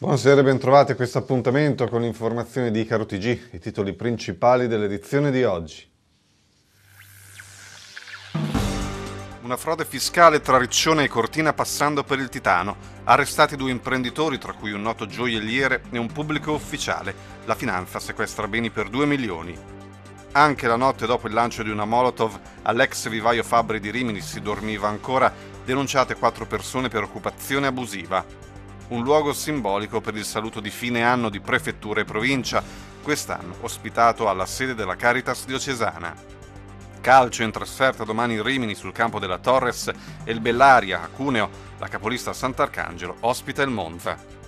Buonasera e bentrovati a questo appuntamento con l'informazione di Icaro TG, i titoli principali dell'edizione di oggi. Una frode fiscale tra Riccione e Cortina passando per il Titano. Arrestati due imprenditori, tra cui un noto gioielliere e un pubblico ufficiale. La finanza sequestra beni per 2 milioni. Anche la notte dopo il lancio di una Molotov all'ex vivaio Fabri di Rimini si dormiva ancora, denunciate quattro persone per occupazione abusiva un luogo simbolico per il saluto di fine anno di prefettura e provincia, quest'anno ospitato alla sede della Caritas diocesana. Calcio in trasferta domani in Rimini sul campo della Torres e il Bellaria a Cuneo, la capolista Sant'Arcangelo ospita il Monza.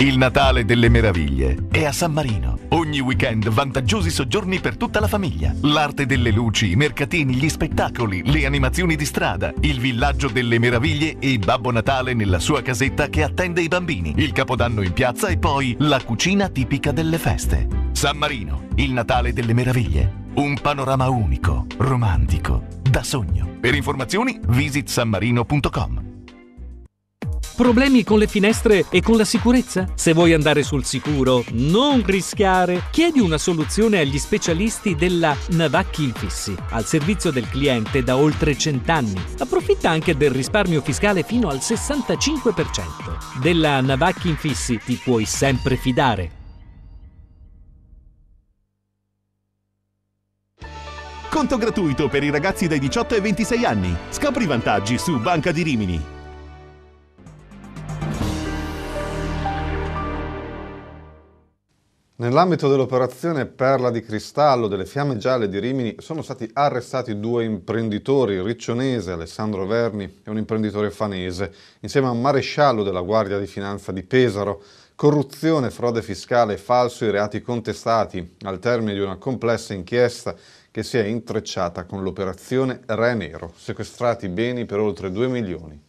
Il Natale delle Meraviglie è a San Marino. Ogni weekend vantaggiosi soggiorni per tutta la famiglia. L'arte delle luci, i mercatini, gli spettacoli, le animazioni di strada, il villaggio delle meraviglie e Babbo Natale nella sua casetta che attende i bambini. Il Capodanno in piazza e poi la cucina tipica delle feste. San Marino, il Natale delle Meraviglie. Un panorama unico, romantico, da sogno. Per informazioni visit sanmarino.com. Problemi con le finestre e con la sicurezza? Se vuoi andare sul sicuro, non rischiare. Chiedi una soluzione agli specialisti della Navacchi Infissi, al servizio del cliente da oltre 100 anni. Approfitta anche del risparmio fiscale fino al 65%. Della Navacchi Infissi ti puoi sempre fidare. Conto gratuito per i ragazzi dai 18 ai 26 anni. Scopri i vantaggi su Banca di Rimini. Nell'ambito dell'operazione Perla di Cristallo delle Fiamme Gialle di Rimini sono stati arrestati due imprenditori, il riccionese Alessandro Verni e un imprenditore fanese, insieme a un maresciallo della Guardia di Finanza di Pesaro. Corruzione, frode fiscale e falso i reati contestati al termine di una complessa inchiesta che si è intrecciata con l'operazione Re Nero, sequestrati beni per oltre 2 milioni.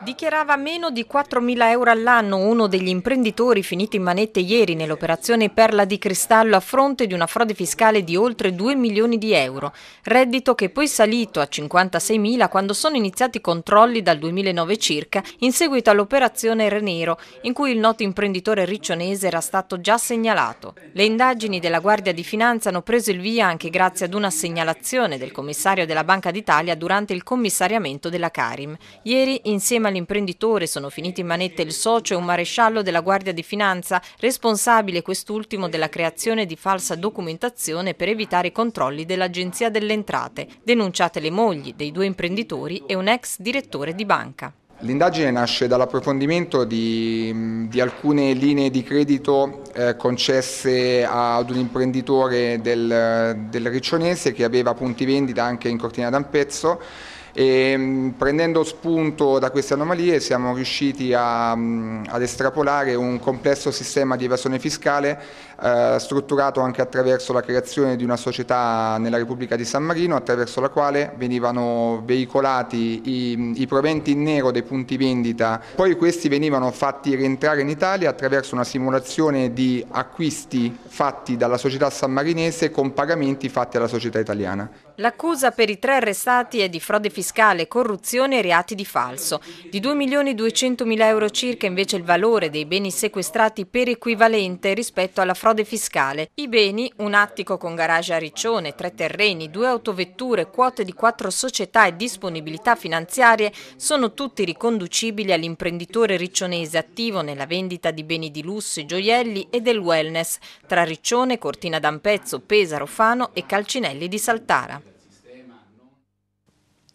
Dichiarava meno di 4.000 euro all'anno uno degli imprenditori finiti in manette ieri nell'operazione Perla di Cristallo a fronte di una frode fiscale di oltre 2 milioni di euro, reddito che poi salito a 56.000 quando sono iniziati i controlli dal 2009 circa in seguito all'operazione Renero, in cui il noto imprenditore riccionese era stato già segnalato. Le indagini della Guardia di Finanza hanno preso il via anche grazie ad una segnalazione del commissario della Banca d'Italia durante il commissariamento della Carim. Ieri, insieme prima l'imprenditore sono finiti in manette il socio e un maresciallo della Guardia di Finanza, responsabile quest'ultimo della creazione di falsa documentazione per evitare i controlli dell'Agenzia delle Entrate, denunciate le mogli dei due imprenditori e un ex direttore di banca. L'indagine nasce dall'approfondimento di, di, alcune linee di credito eh, concesse ad un imprenditore del, del Riccionese che aveva punti vendita anche in Cortina d'Ampezzo e, ehm, prendendo spunto da queste anomalie siamo riusciti a, ad estrapolare un complesso sistema di evasione fiscale eh, strutturato anche attraverso la creazione di una società nella Repubblica di San Marino, attraverso la quale venivano veicolati i, i proventi in nero dei punti vendita. Poi questi venivano fatti rientrare in Italia attraverso una simulazione di acquisti fatti dalla società sammarinese con pagamenti fatti alla società italiana. L'accusa per i tre arrestati è di frode fiscale, corruzione e reati di falso. Di 2 milioni 200 mila euro circa invece il valore dei beni sequestrati per equivalente rispetto alla frode frode fiscale. I beni, un attico con garage a Riccione, tre terreni, due autovetture, quote di quattro società e disponibilità finanziarie sono tutti riconducibili all'imprenditore riccionese attivo nella vendita di beni di lusso, gioielli e del wellness tra Riccione, Cortina d'Ampezzo, Pesaro, Fano e Calcinelli di Saltara.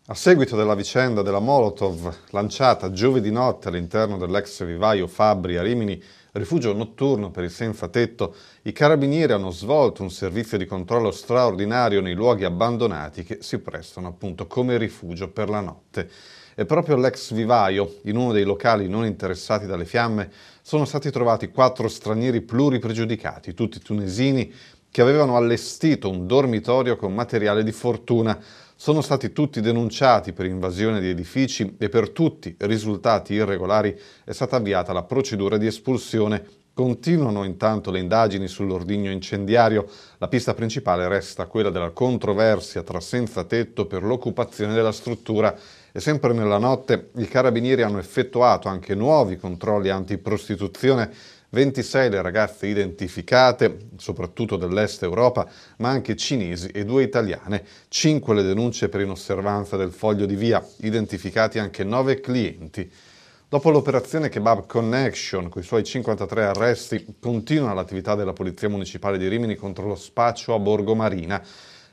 A seguito della vicenda della Molotov lanciata giovedì notte all'interno dell'ex vivaio Fabri a Rimini, rifugio notturno per i senza tetto, i carabinieri hanno svolto un servizio di controllo straordinario nei luoghi abbandonati che si prestano appunto come rifugio per la notte. E proprio l'ex vivaio, in uno dei locali non interessati dalle fiamme, sono stati trovati quattro stranieri pluripregiudicati, tutti tunesini, che avevano allestito un dormitorio con materiale di fortuna, sono stati tutti denunciati per invasione di edifici e per tutti risultati irregolari è stata avviata la procedura di espulsione. Continuano intanto le indagini sull'ordigno incendiario. La pista principale resta quella della controversia tra senza tetto per l'occupazione della struttura e sempre nella notte i carabinieri hanno effettuato anche nuovi controlli antiprostituzione 26 le ragazze identificate, soprattutto dell'est Europa, ma anche cinesi e due italiane, 5 le denunce per inosservanza del foglio di via, identificati anche 9 clienti. Dopo l'operazione Kebab Connection, con i suoi 53 arresti, continua l'attività della Polizia Municipale di Rimini contro lo spaccio a Borgo Marina.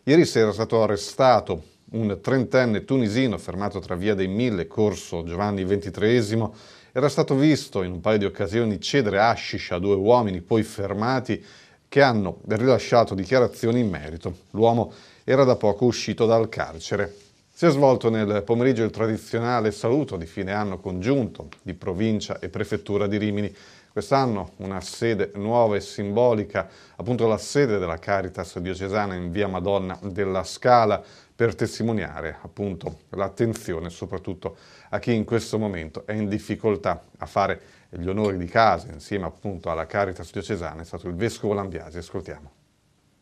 Ieri sera è stato arrestato un trentenne tunisino fermato tra via dei Mille, corso Giovanni XXIII era stato visto in un paio di occasioni cedere hashish a due uomini poi fermati che hanno rilasciato dichiarazioni in merito. L'uomo era da poco uscito dal carcere. Si è svolto nel pomeriggio il tradizionale saluto di fine anno congiunto di provincia e prefettura di Rimini. Quest'anno una sede nuova e simbolica, appunto la sede della Caritas diocesana in via Madonna della Scala, per testimoniare appunto l'attenzione soprattutto a chi in questo momento è in difficoltà a fare gli onori di casa insieme appunto alla Caritas diocesana, è stato il Vescovo Lambiasi, ascoltiamo.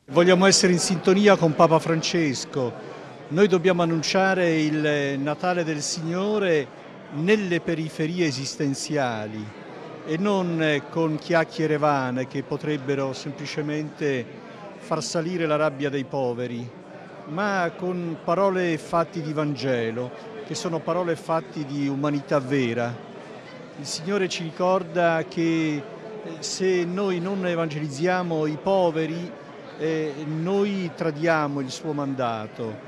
Vogliamo essere in sintonia con Papa Francesco, noi dobbiamo annunciare il Natale del Signore nelle periferie esistenziali e non eh, con chiacchiere vane che potrebbero semplicemente far salire la rabbia dei poveri ma con parole e fatti di Vangelo, che sono parole e fatti di umanità vera. Il Signore ci ricorda che eh, se noi non evangelizziamo i poveri, eh, noi tradiamo il suo mandato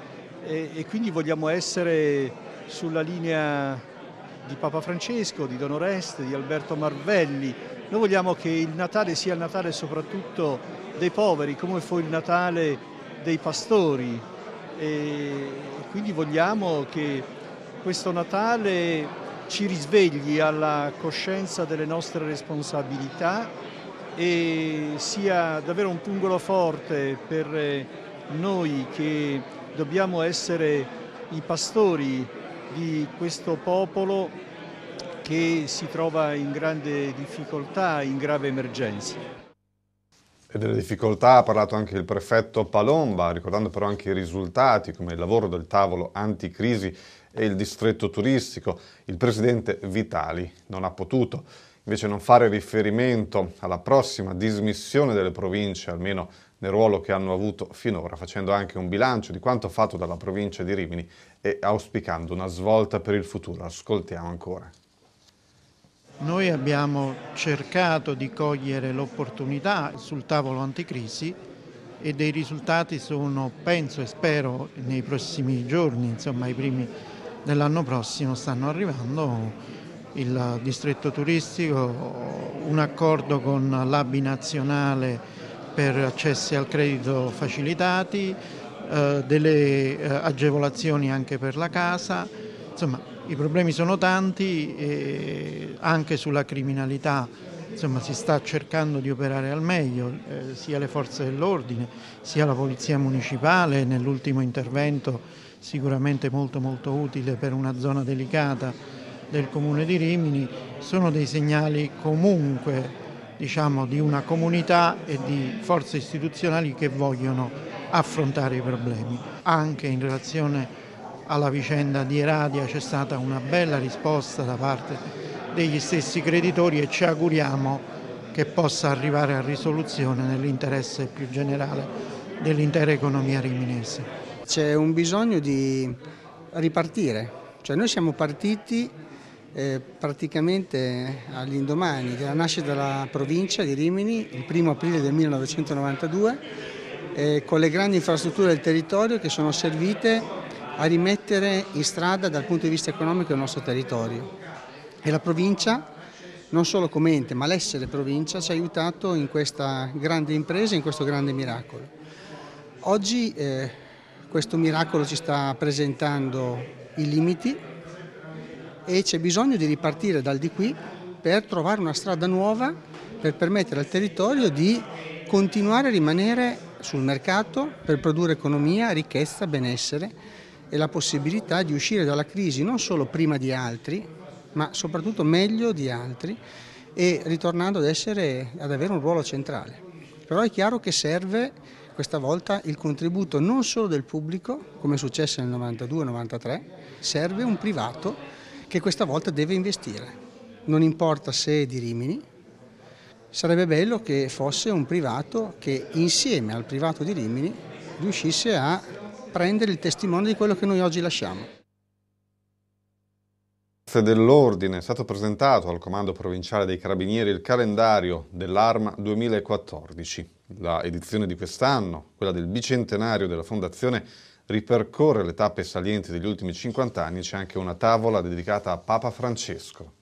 e, e quindi vogliamo essere sulla linea di Papa Francesco, di Don Oreste, di Alberto Marvelli. Noi vogliamo che il Natale sia il Natale soprattutto dei poveri, come fu il Natale dei pastori e quindi vogliamo che questo Natale ci risvegli alla coscienza delle nostre responsabilità e sia davvero un pungolo forte per noi che dobbiamo essere i pastori di questo popolo che si trova in grande difficoltà, in grave emergenza e delle difficoltà ha parlato anche il prefetto Palomba, ricordando però anche i risultati come il lavoro del tavolo anticrisi e il distretto turistico. Il presidente Vitali non ha potuto invece non fare riferimento alla prossima dismissione delle province, almeno nel ruolo che hanno avuto finora, facendo anche un bilancio di quanto fatto dalla provincia di Rimini e auspicando una svolta per il futuro. Ascoltiamo ancora. Noi abbiamo cercato di cogliere l'opportunità sul tavolo anticrisi e dei risultati sono, penso e spero, nei prossimi giorni, insomma i primi dell'anno prossimo stanno arrivando il distretto turistico, un accordo con l'ABI nazionale per accessi al credito facilitati, eh, delle eh, agevolazioni anche per la casa, insomma i problemi sono tanti, eh, anche sulla criminalità insomma, si sta cercando di operare al meglio, eh, sia le forze dell'ordine, sia la polizia municipale, nell'ultimo intervento sicuramente molto, molto utile per una zona delicata del comune di Rimini, sono dei segnali comunque diciamo, di una comunità e di forze istituzionali che vogliono affrontare i problemi, anche in relazione alla vicenda di Eradia c'è stata una bella risposta da parte degli stessi creditori e ci auguriamo che possa arrivare a risoluzione nell'interesse più generale dell'intera economia riminese. C'è un bisogno di ripartire, cioè noi siamo partiti eh, praticamente all'indomani della nascita della provincia di Rimini, il 1 aprile del 1992, eh, con le grandi infrastrutture del territorio che sono servite a rimettere in strada dal punto di vista economico il nostro territorio e la provincia non solo come ente ma l'essere provincia ci ha aiutato in questa grande impresa, in questo grande miracolo. Oggi eh, questo miracolo ci sta presentando i limiti e c'è bisogno di ripartire dal di qui per trovare una strada nuova per permettere al territorio di continuare a rimanere sul mercato per produrre economia, ricchezza, benessere e la possibilità di uscire dalla crisi non solo prima di altri, ma soprattutto meglio di altri e ritornando ad, essere, ad avere un ruolo centrale. Però è chiaro che serve questa volta il contributo non solo del pubblico, come è successo nel 92-93, serve un privato che questa volta deve investire. Non importa se è di Rimini, sarebbe bello che fosse un privato che insieme al privato di Rimini riuscisse a prendere il testimone di quello che noi oggi lasciamo. Grazie Dell'ordine è stato presentato al Comando Provinciale dei Carabinieri il calendario dell'Arma 2014. La edizione di quest'anno, quella del bicentenario della Fondazione, ripercorre le tappe salienti degli ultimi 50 anni e c'è anche una tavola dedicata a Papa Francesco.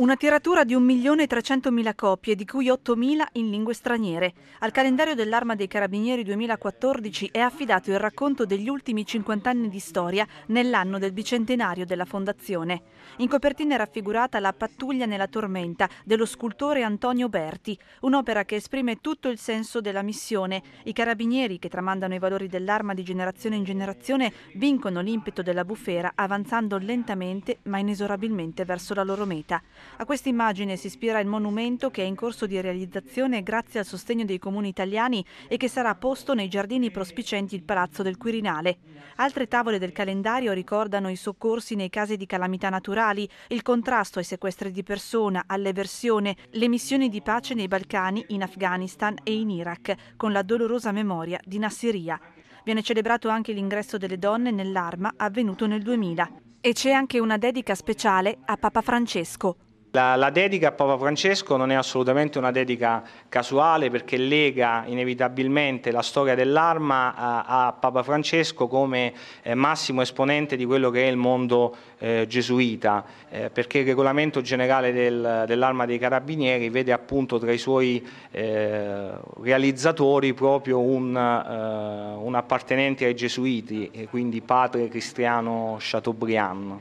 Una tiratura di 1.300.000 copie, di cui 8.000 in lingue straniere. Al calendario dell'Arma dei Carabinieri 2014 è affidato il racconto degli ultimi 50 anni di storia nell'anno del bicentenario della fondazione. In copertina è raffigurata La pattuglia nella tormenta dello scultore Antonio Berti, un'opera che esprime tutto il senso della missione. I carabinieri che tramandano i valori dell'arma di generazione in generazione vincono l'impeto della bufera avanzando lentamente ma inesorabilmente verso la loro meta. A questa immagine si ispira il monumento che è in corso di realizzazione grazie al sostegno dei comuni italiani e che sarà posto nei giardini prospicenti il Palazzo del Quirinale. Altre tavole del calendario ricordano i soccorsi nei casi di calamità naturali, il contrasto ai sequestri di persona, all'eversione, le missioni di pace nei Balcani, in Afghanistan e in Iraq, con la dolorosa memoria di Nassiria. Viene celebrato anche l'ingresso delle donne nell'arma avvenuto nel 2000. E c'è anche una dedica speciale a Papa Francesco. La, la, dedica a Papa Francesco non è assolutamente una dedica casuale perché lega inevitabilmente la storia dell'arma a, a Papa Francesco come eh, massimo esponente di quello che è il mondo eh, gesuita, eh, perché il regolamento generale del, dell'arma dei carabinieri vede appunto tra i suoi eh, realizzatori proprio un, eh, un appartenente ai gesuiti, quindi padre Cristiano Chateaubriand.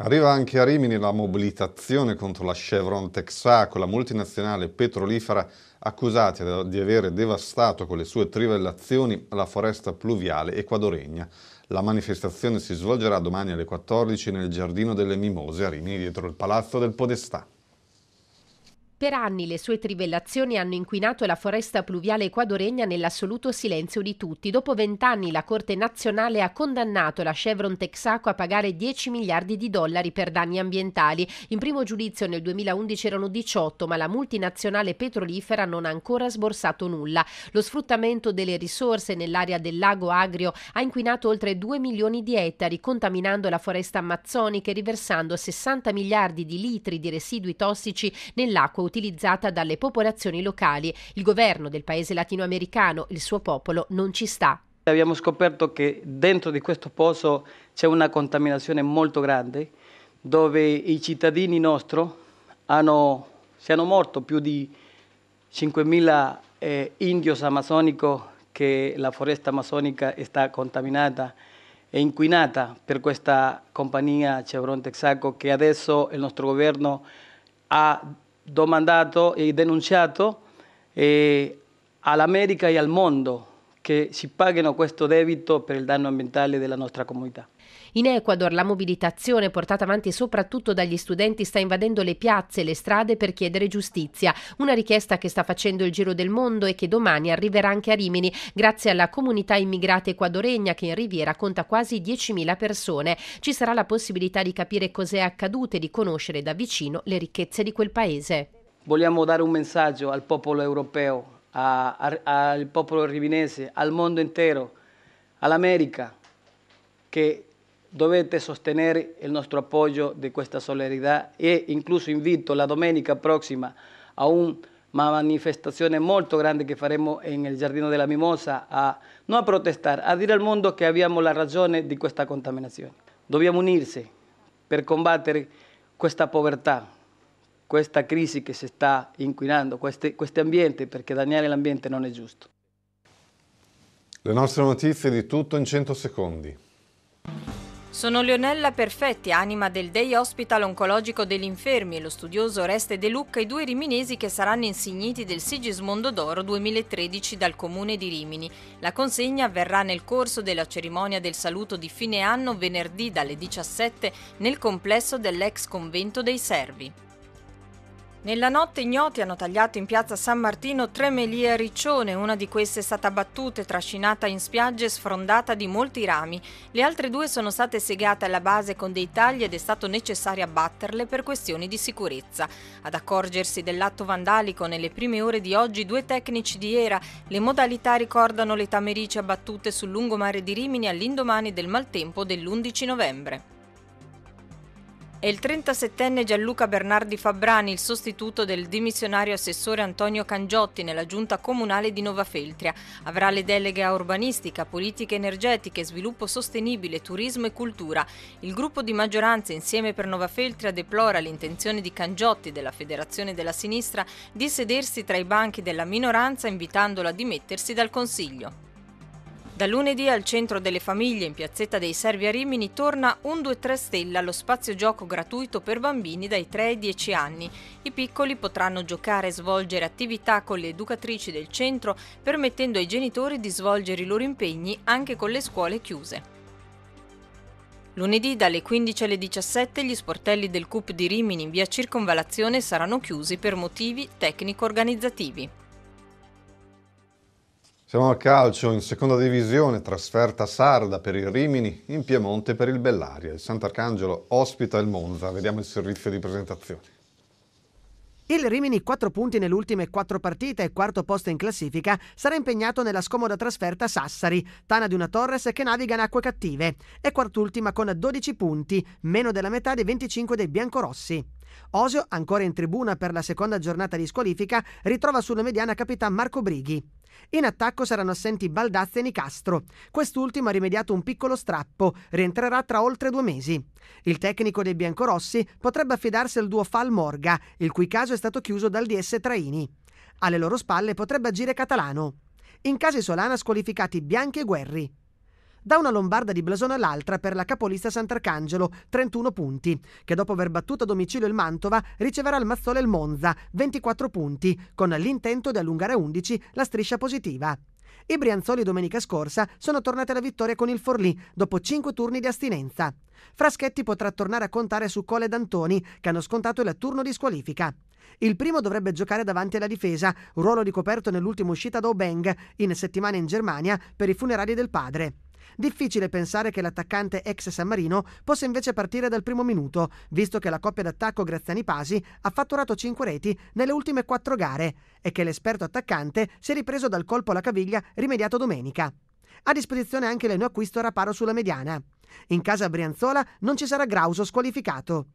Arriva anche a Rimini la mobilitazione contro la Chevron Texaco, la multinazionale petrolifera accusata di avere devastato con le sue trivellazioni la foresta pluviale equadoregna. La manifestazione si svolgerà domani alle 14 nel Giardino delle Mimose a Rimini dietro il Palazzo del Podestà. Per anni le sue trivellazioni hanno inquinato la foresta pluviale equadoregna nell'assoluto silenzio di tutti. Dopo vent'anni la Corte nazionale ha condannato la Chevron Texaco a pagare 10 miliardi di dollari per danni ambientali. In primo giudizio nel 2011 erano 18, ma la multinazionale petrolifera non ha ancora sborsato nulla. Lo sfruttamento delle risorse nell'area del lago Agrio ha inquinato oltre 2 milioni di ettari, contaminando la foresta amazzonica e riversando 60 miliardi di litri di residui tossici nell'acqua utilizzata dalle popolazioni locali. Il governo del paese latinoamericano, il suo popolo, non ci sta. Abbiamo scoperto che dentro di questo pozo c'è una contaminazione molto grande dove i cittadini nostri hanno, si hanno morti più di 5.000 eh, indios amazonicos che la foresta amazzonica sta contaminata e inquinata per questa compagnia Chevron Texaco che adesso il nostro governo ha domandato e denunciato eh, all'America e al mondo che si paghino questo debito per il danno ambientale della nostra comunità. In Ecuador la mobilitazione portata avanti soprattutto dagli studenti sta invadendo le piazze e le strade per chiedere giustizia, una richiesta che sta facendo il giro del mondo e che domani arriverà anche a Rimini grazie alla comunità immigrata ecuadoregna che in Riviera conta quasi 10.000 persone. Ci sarà la possibilità di capire cos'è accaduto e di conoscere da vicino le ricchezze di quel paese. Vogliamo dare un messaggio al popolo europeo, al pueblo rivinense, al mundo entero, all'America, que dovete sostenere el nuestro apoyo de questa solidaridad. e incluso invito la domenica próxima a una manifestación molto grande en el Jardín de la Mimosa, a, no a protestar, a decir al mundo que habíamos la razón de esta contaminación. Dobbiamo unirsi per combattere esta povertà, questa crisi che si sta inquinando, questi, questi ambienti, perché dagnare l'ambiente non è giusto. Le nostre notizie di tutto in 100 secondi. Sono Leonella Perfetti, anima del Day Hospital Oncologico degli Infermi, e lo studioso Oreste De Lucca i due riminesi che saranno insigniti del Sigismondo d'Oro 2013 dal comune di Rimini. La consegna avverrà nel corso della cerimonia del saluto di fine anno venerdì dalle 17 nel complesso dell'ex convento dei Servi. Nella notte ignoti hanno tagliato in piazza San Martino tre melie a riccione, una di queste è stata battuta e trascinata in spiagge e sfrondata di molti rami. Le altre due sono state segate alla base con dei tagli ed è stato necessario abbatterle per questioni di sicurezza. Ad accorgersi dell'atto vandalico nelle prime ore di oggi due tecnici di Era, le modalità ricordano le tamerici abbattute sul lungomare di Rimini all'indomani del maltempo dell'11 novembre. È il 37enne Gianluca Bernardi Fabrani, il sostituto del dimissionario assessore Antonio Cangiotti nella giunta comunale di Nova Feltria. Avrà le deleghe a urbanistica, politiche energetiche, sviluppo sostenibile, turismo e cultura. Il gruppo di maggioranza insieme per Nova Feltria deplora l'intenzione di Cangiotti della Federazione della Sinistra di sedersi tra i banchi della minoranza invitandolo a dimettersi dal Consiglio. Da lunedì al centro delle famiglie in piazzetta dei Servi a Rimini torna 123 Stella, lo spazio gioco gratuito per bambini dai 3 ai 10 anni. I piccoli potranno giocare e svolgere attività con le educatrici del centro, permettendo ai genitori di svolgere i loro impegni anche con le scuole chiuse. Lunedì dalle 15 alle 17 gli sportelli del CUP di Rimini in via Circonvalazione saranno chiusi per motivi tecnico-organizzativi. Siamo a calcio in seconda divisione, trasferta sarda per il Rimini, in Piemonte per il Bellaria. Il Sant'Arcangelo ospita il Monza. Vediamo il servizio di presentazione. Il Rimini, 4 punti nelle ultime 4 partite e quarto posto in classifica, sarà impegnato nella scomoda trasferta Sassari, tana di una Torres che naviga in acque cattive, e quart'ultima con 12 punti, meno della metà dei 25 dei biancorossi. Osio, ancora in tribuna per la seconda giornata di squalifica, ritrova sulla mediana capità Marco Brighi. In attacco saranno assenti Baldazzi e Nicastro. Quest'ultimo ha rimediato un piccolo strappo, rientrerà tra oltre due mesi. Il tecnico dei biancorossi potrebbe affidarsi al duo Fal Morga, il cui caso è stato chiuso dal DS Traini. Alle loro spalle potrebbe agire Catalano. In casa Solana squalificati Bianchi e Guerri da una lombarda di Blasone all'altra per la capolista Sant'Arcangelo, 31 punti, che dopo aver battuto a domicilio il Mantova riceverà il Mazzole il Monza, 24 punti, con l'intento di allungare a 11 la striscia positiva. I Brianzoli domenica scorsa sono tornati alla vittoria con il Forlì dopo 5 turni di astinenza. Fraschetti potrà tornare a contare su Cole e Dantoni, che hanno scontato il turno di squalifica. Il primo dovrebbe giocare davanti alla difesa, ruolo ricoperto nell'ultima uscita da Obeng in settimana in Germania per i funerali del padre. Difficile pensare che l'attaccante ex San Marino possa invece partire dal primo minuto, visto che la coppia d'attacco Graziani-Pasi ha fatturato 5 reti nelle ultime 4 gare e che l'esperto attaccante si è ripreso dal colpo alla caviglia rimediato domenica. A disposizione anche l'enoacquisto Raparo sulla mediana. In casa Brianzola non ci sarà Grauso squalificato.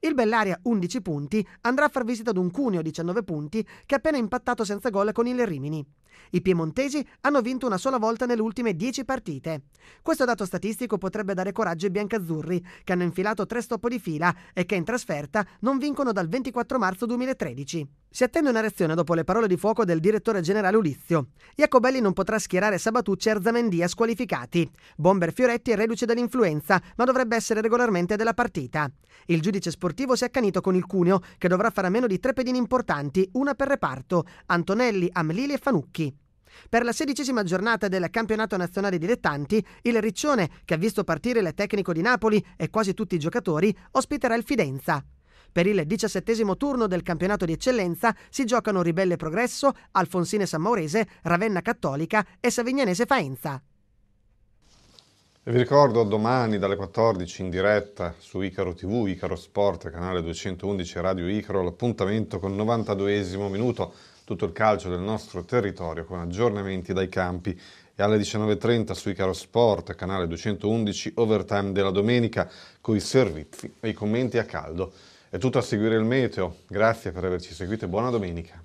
Il Bellaria, 11 punti, andrà a far visita ad un Cuneo, 19 punti, che ha appena impattato senza gol con il Rimini. I piemontesi hanno vinto una sola volta nelle ultime 10 partite. Questo dato statistico potrebbe dare coraggio ai biancazzurri, che hanno infilato tre stop di fila e che in trasferta non vincono dal 24 marzo 2013. Si attende una reazione dopo le parole di fuoco del direttore generale Ulizio. Iacobelli non potrà schierare Sabatucci e Arzamendia squalificati. Bomber Fioretti è reduce dall'influenza, ma dovrebbe essere regolarmente della partita. Il giudice sportivo si è accanito con il Cuneo, che dovrà fare a meno di tre pedine importanti, una per reparto, Antonelli, Amlili e Fanucchi. Per la sedicesima giornata del campionato nazionale dilettanti, il Riccione, che ha visto partire il tecnico di Napoli e quasi tutti i giocatori, ospiterà il Fidenza. Per il diciassettesimo turno del campionato di eccellenza si giocano Ribelle Progresso, Alfonsine Sammaurese, Ravenna Cattolica e Savignanese Faenza vi ricordo domani dalle 14 in diretta su Icaro TV, Icaro Sport, canale 211 Radio Icaro, l'appuntamento con il 92esimo minuto, tutto il calcio del nostro territorio con aggiornamenti dai campi e alle 19.30 su Icaro Sport, canale 211, overtime della domenica, con i servizi e i commenti a caldo. È tutto a seguire il meteo, grazie per averci seguito e buona domenica.